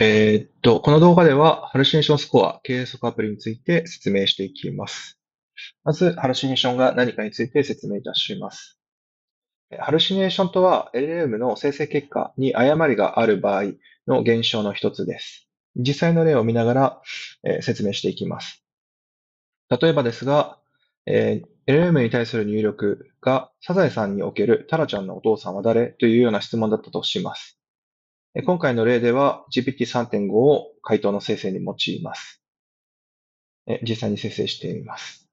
えー、っと、この動画では、ハルシネーションスコア、計測アプリについて説明していきます。まず、ハルシネーションが何かについて説明いたします。ハルシネーションとは、LLM の生成結果に誤りがある場合の現象の一つです。実際の例を見ながら、えー、説明していきます。例えばですが、えー、LLM に対する入力がサザエさんにおけるタラちゃんのお父さんは誰というような質問だったとします。今回の例では GPT3.5 を回答の生成に用います。実際に生成してみます。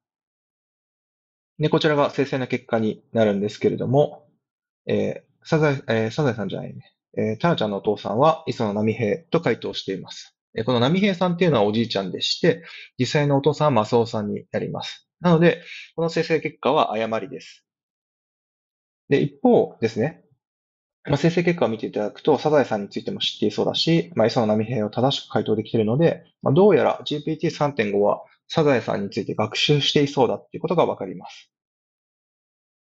で、こちらが生成の結果になるんですけれども、えー、サザエ、えー、サザエさんじゃないね。えー、タナちゃんのお父さんは磯野波平と回答しています。えこの波平さんっていうのはおじいちゃんでして、実際のお父さんはマスオさんになります。なので、この生成結果は誤りです。で、一方ですね、まあ、生成結果を見ていただくと、サザエさんについても知っていそうだし、まあ、磯の波平を正しく回答できているので、まあ、どうやら GPT3.5 はサザエさんについて学習していそうだっていうことがわかります。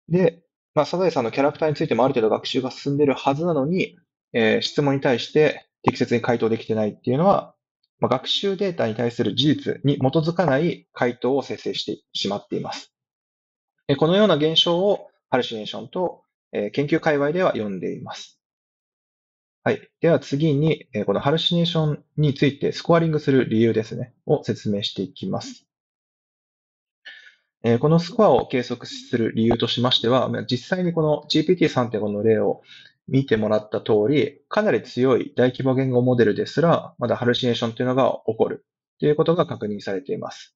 で、まあ、サザエさんのキャラクターについてもある程度学習が進んでいるはずなのに、えー、質問に対して適切に回答できてないっていうのは、まあ、学習データに対する事実に基づかない回答を生成してしまっています。このような現象をハルシネーションと研究界隈では読んでいます。はい。では次に、このハルシネーションについてスコアリングする理由ですね、を説明していきます。このスコアを計測する理由としましては、実際にこの GPT3.5 の例を見てもらった通り、かなり強い大規模言語モデルですら、まだハルシネーションというのが起こるということが確認されています。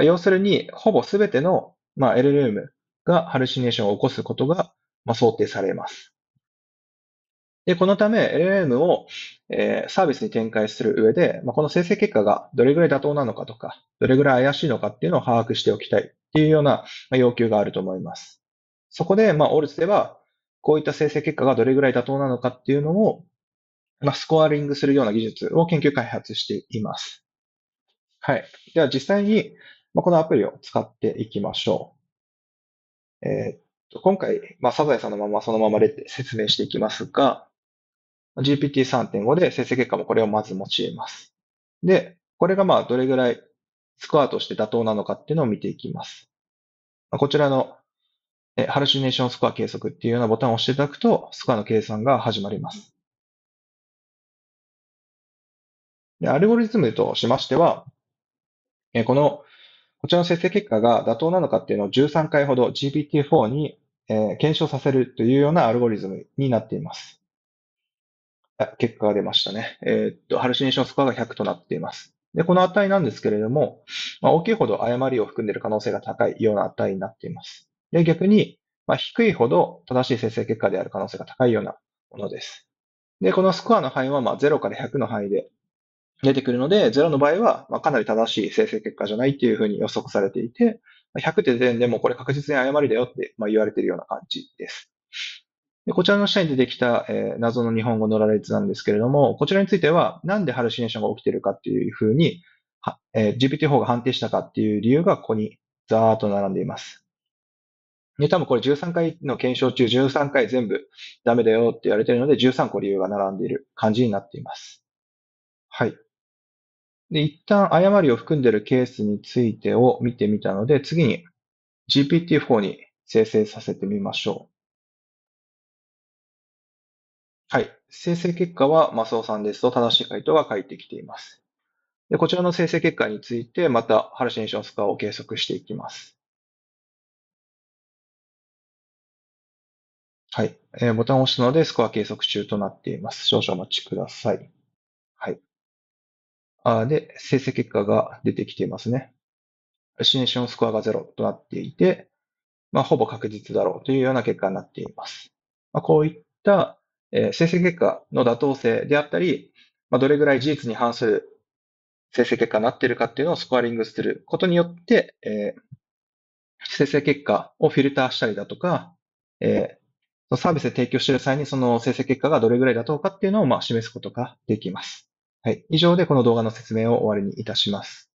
要するに、ほぼすべての、まあ、LLM がハルシネーションを起こすことがまあ、想定されます。で、このため LLM を、えー、サービスに展開する上で、まあ、この生成結果がどれぐらい妥当なのかとか、どれぐらい怪しいのかっていうのを把握しておきたいっていうような要求があると思います。そこで、まあ、オルツでは、こういった生成結果がどれぐらい妥当なのかっていうのを、まあ、スコアリングするような技術を研究開発しています。はい。では実際に、まあ、このアプリを使っていきましょう。えー、今回、まあ、サザエさんのままそのままで説明していきますが、GPT3.5 で生成結果もこれをまず用います。で、これがまあどれぐらいスコアとして妥当なのかっていうのを見ていきます。こちらのハルシネーションスコア計測っていうようなボタンを押していただくと、スコアの計算が始まります。でアルゴリズムとしましては、このこちらの生成結果が妥当なのかっていうのを13回ほど GPT-4 に、え検証させるというようなアルゴリズムになっています。あ結果が出ましたね。えー、っと、ハルシネーションスコアが100となっています。で、この値なんですけれども、まあ、大きいほど誤りを含んでいる可能性が高いような値になっています。で、逆に、まあ、低いほど正しい生成結果である可能性が高いようなものです。で、このスコアの範囲はまあ0から100の範囲で出てくるので、0の場合は、まかなり正しい生成結果じゃないっていうふうに予測されていて、100って点でもこれ確実に誤りだよって、ま言われているような感じです。でこちらの下に出てきた、えー、謎の日本語の羅列なんですけれども、こちらについては、なんでハルシネーションが起きてるかっていうふうに、えー、GPT-4 が判定したかっていう理由がここにザーッと並んでいます。で、多分これ13回の検証中、13回全部ダメだよって言われてるので、13個理由が並んでいる感じになっています。はい。で、一旦誤りを含んでいるケースについてを見てみたので、次に GPT-4 に生成させてみましょう。はい。生成結果はマスオさんですと正しい回答が返ってきています。でこちらの生成結果について、またハルシネーションスコアを計測していきます。はい。えー、ボタンを押したので、スコア計測中となっています。少々お待ちください。はい。で、生成結果が出てきていますね。シネーションスコアが0となっていて、まあ、ほぼ確実だろうというような結果になっています。まあ、こういった、えー、生成結果の妥当性であったり、まあ、どれぐらい事実に反する生成結果になっているかっていうのをスコアリングすることによって、えー、生成結果をフィルターしたりだとか、えー、サービスで提供している際にその生成結果がどれぐらい妥当かっていうのをまあ示すことができます。はい。以上でこの動画の説明を終わりにいたします。